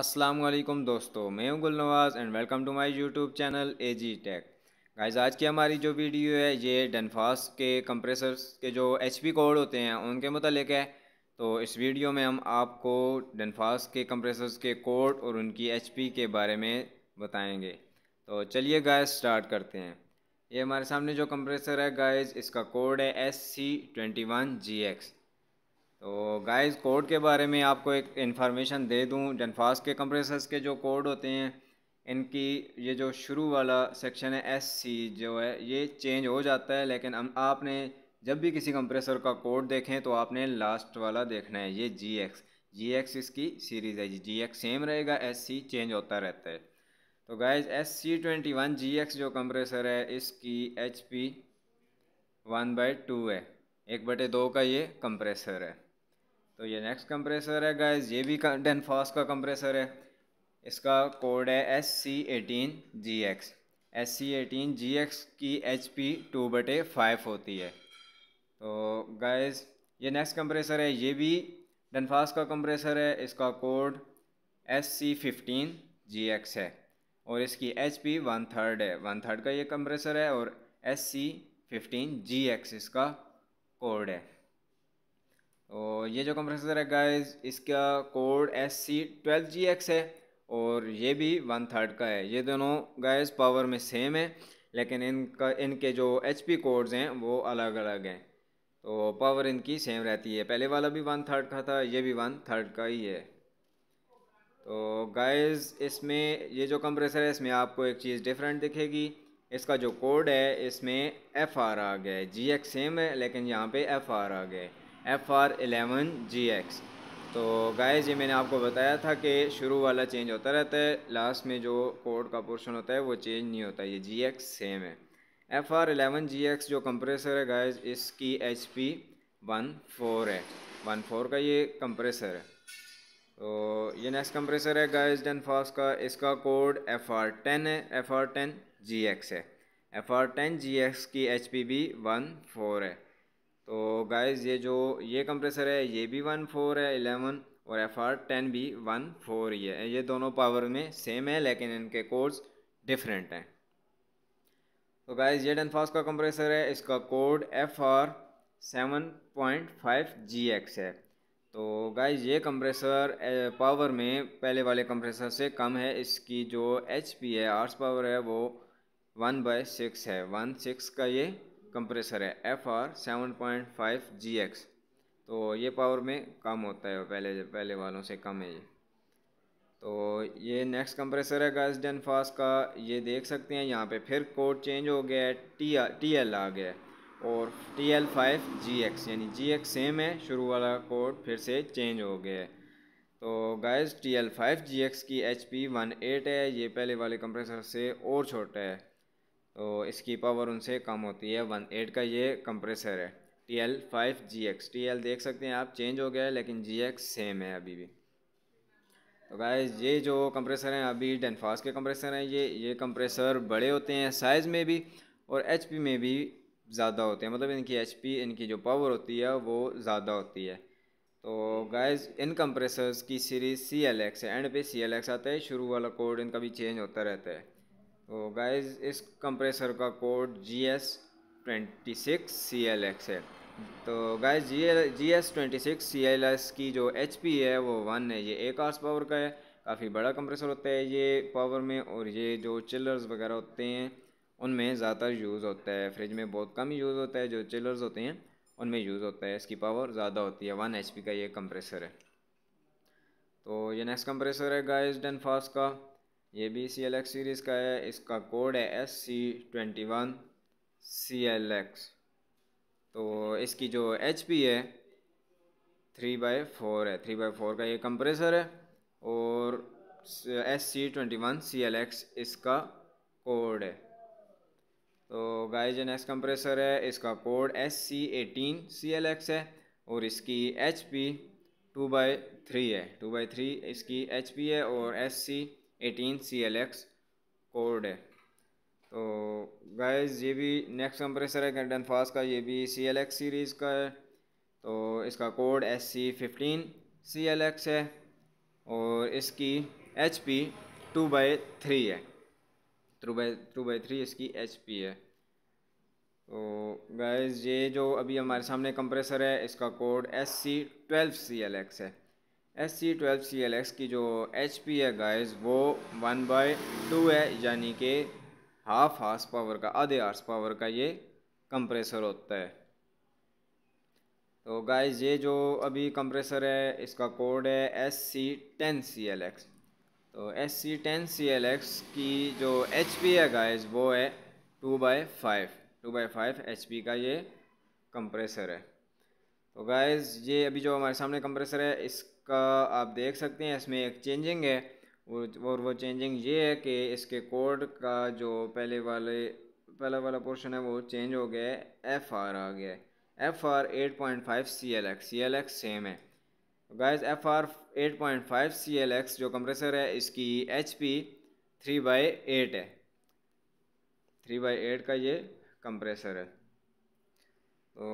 अस्सलाम वालेकुम दोस्तों मैं हूं Gulnawaz and welcome to my YouTube channel A G tech guys आज की हमारी जो वीडियो है ये डनफास के कंप्रेसर्स के जो एच पी कोड होते हैं उनके मतलब है तो इस वीडियो में हम आपको डनफास के कंप्रेसर्स के कोड और उनकी एच पी के बारे में बताएँगे तो चलिए गाइज स्टार्ट करते हैं ये हमारे सामने जो कंप्रेसर है गाइज इसका कोड है S C twenty one G X तो गाइस कोड के बारे में आपको एक इन्फॉर्मेशन दे दूं जनफास के कंप्रेसर्स के जो कोड होते हैं इनकी ये जो शुरू वाला सेक्शन है एस सी जो है ये चेंज हो जाता है लेकिन हम आपने जब भी किसी कंप्रेसर का कोड देखें तो आपने लास्ट वाला देखना है ये जी एक्स जी एक्स इसकी सीरीज़ है जी एक्स सेम रहेगा एस सी चेंज होता रहता है तो guys S C twenty one G X जो कंप्रेसर है इसकी H P one by two है एक बटे दो का ये कंप्रेसर है तो ये नेक्स्ट कंप्रेसर है गाइस ये भी डेन फास्ट का कंप्रेसर है इसका कोड है S C eighteen G X S C eighteen G X की एच पी टू बटे फाइव होती है तो गाइस ये नेक्स्ट कंप्रेसर है ये भी डनफास का कंप्रेसर है इसका code S C fifteen G X है और इसकी एच पी वन थर्ड है वन थर्ड का ये कंप्रेसर है और S C fifteen G X इसका कोड है और ये जो कंप्रेसर है गाइस इसका code S C twelve G X है और ये भी वन थर्ड का है ये दोनों गाइस पावर में सेम है लेकिन इनका इनके जो एच पी कोड्स हैं वो अलग अलग हैं तो पावर इनकी सेम रहती है पहले वाला भी वन थर्ड का था ये भी वन थर्ड का ही है तो गाइस इसमें ये जो कंप्रेसर है इसमें आपको एक चीज़ डिफरेंट दिखेगी इसका जो कोड है इसमें एफ आर आ गया है जी एक्स सेम है लेकिन यहाँ पे एफ आर आ गया है F R eleven G X तो गाय जी मैंने आपको बताया था कि शुरू वाला चेंज होता रहता है लास्ट में जो कोड का पोर्शन होता है वो चेंज नहीं होता ये जी एक्स सेम है F R eleven G X जो कंप्रेसर है गाय इसकी एच पी वन फोर है वन फोर का ये कंप्रेसर है तो ये नेक्स्ट कंप्रेसर है डन फास्ट का इसका कोड एफ आर टेन है F R ten G X है F R ten G X की एच पी भी वन फोर है तो गाइज़ ये जो ये कंप्रेसर है ये भी वन फोर है एलेवन और एफ आर टेन भी वन फोर ही है ये दोनों पावर में सेम है लेकिन इनके कोड्स डिफरेंट हैं तो गाइज ये डनफास्ट फास्ट का कंप्रेसर है इसका code F R seven point five G X है तो गाइज ये कंप्रेसर पावर में पहले वाले कंप्रेसर से कम है इसकी जो एच पी है आर्स पावर है वो वन बाय सिक्स है वन सिक्स का ये कंप्रेसर है F R seven point five G X तो ये पावर में कम होता है पहले पहले वालों से कम है ये तो ये नेक्स्ट कंप्रेसर है गैस डन फास्ट का ये देख सकते हैं यहाँ पे फिर कोड चेंज हो गया है टी टी एल आ गया है और T L five G X यानी जी एक्स सेम है शुरू वाला कोड फिर से चेंज हो गया है तो guys T L five G X की एच पी वन एट है ये पहले वाले कंप्रेसर से और छोटा है तो इसकी पावर उनसे कम होती है वन एट का ये कंप्रेसर है T L five G X T L देख सकते हैं आप चेंज हो गया है लेकिन जी एक्स सेम है अभी भी तो गाय ये जो कंप्रेसर हैं अभी डेनफास के कंप्रेसर हैं ये ये कंप्रेसर बड़े होते हैं साइज़ में भी और एच पी में भी ज़्यादा होते हैं मतलब इनकी एच पी इनकी जो पावर होती है वो ज़्यादा होती है तो गाइस इन कंप्रेसर्स की सीरीज़ सी एल एक्स है एंड पे सी एल एक्स आता है शुरू वाला कोड इनका भी चेंज होता रहता है तो गाइज इस कंप्रेसर का code G S twenty six C L X है तो guys G L G S twenty six C L X की जो एच पी है वो वन है ये एक आर्स पावर का है काफ़ी बड़ा कंप्रेसर होता है ये पावर में और ये जो चिलर्स वगैरह होते हैं उनमें ज़्यादातर यूज़ होता है फ्रिज में बहुत कम यूज़ होता है जो चिलर्स होते हैं उनमें यूज़ होता है इसकी पावर ज़्यादा होती है वन एच पी का ये कंप्रेसर है तो ये नेक्स्ट कंप्रेसर है गाइज डेनफास का ये भी सी एल एक्स सीरीज़ का है इसका कोड है S C twenty one C L X तो इसकी जो एच पी है थ्री बाई फोर है थ्री बाई फोर का ये कंप्रेसर है और S C twenty one C L X इसका कोड है तो गाइज नेक्स्ट कंप्रेसर है इसका code S C eighteen C L X है और इसकी H P two by three है टू बाई थ्री इसकी एच पी है और S C eighteen C L X code है तो गाइस ये भी नेक्स्ट कंप्रेसर है कैंडन फास का ये भी सी एल एक्स सीरीज़ का है तो इसका code S C fifteen C L X है और इसकी H P two by three है two by two by three इसकी एच पी है तो गैस ये जो अभी हमारे सामने कंप्रेसर है इसका code S C twelve C L X है S C twelve C L X की जो एच पी है गाइस वो वन बाई टू है यानी कि हाफ हार्स पावर का आधे हार्स पावर का ये कंप्रेसर होता है तो गाइस ये जो अभी कंप्रेसर है इसका कोड है S C ten C L X तो S C ten C L X की जो एच पी है गाइस वो है two by five two by five H P का ये कंप्रेसर है तो गाइस ये अभी जो हमारे सामने कंप्रेसर है इस का आप देख सकते हैं इसमें एक चेंजिंग है और वो चेंजिंग ये है कि इसके कोड का जो पहले वाले पहला वाला पोर्शन है वो चेंज हो गया है एफ आर आ गया है F R eight point five C L X C L X same है guys F R eight point five C L X जो कंप्रेसर है इसकी H P three by eight है थ्री बाई एट का ये कंप्रेसर है तो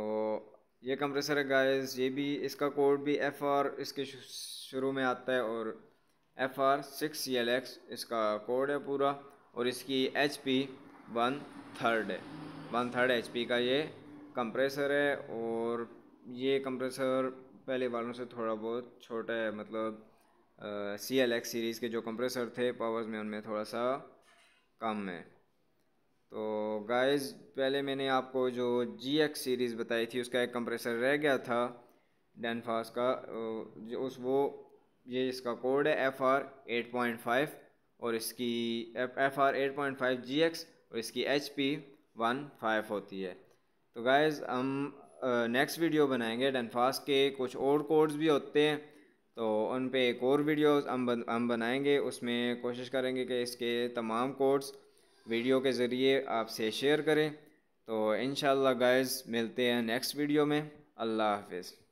ये कंप्रेसर है गाइस ये भी इसका कोड भी एफ आर इसके शुरू में आता है और F R six C L X इसका कोड है पूरा और इसकी एच पी वन थर्ड है वन थर्ड एच पी का ये कंप्रेसर है और ये कंप्रेसर पहले वालों से थोड़ा बहुत छोटा है मतलब सी एल एक्स सीरीज़ के जो कंप्रेसर थे पावर्स में उनमें थोड़ा सा कम है तो गाइस पहले मैंने आपको जो जी एक्स सीरीज़ बताई थी उसका एक कंप्रेसर रह गया था डेनफास का जो उस वो ये इसका कोड है F R eight point five और इसकी F R eight point five G X और इसकी एच पी वन फाइव होती है तो गाइस हम नेक्स्ट वीडियो बनाएंगे डेनफास के कुछ और कोड्स भी होते हैं तो उन पे एक और वीडियो हम बन, हम बनाएंगे उसमें कोशिश करेंगे कि इसके तमाम कोड्स वीडियो के ज़रिए आपसे शेयर करें तो इन गाइस मिलते हैं नेक्स्ट वीडियो में अल्लाह हाफिज़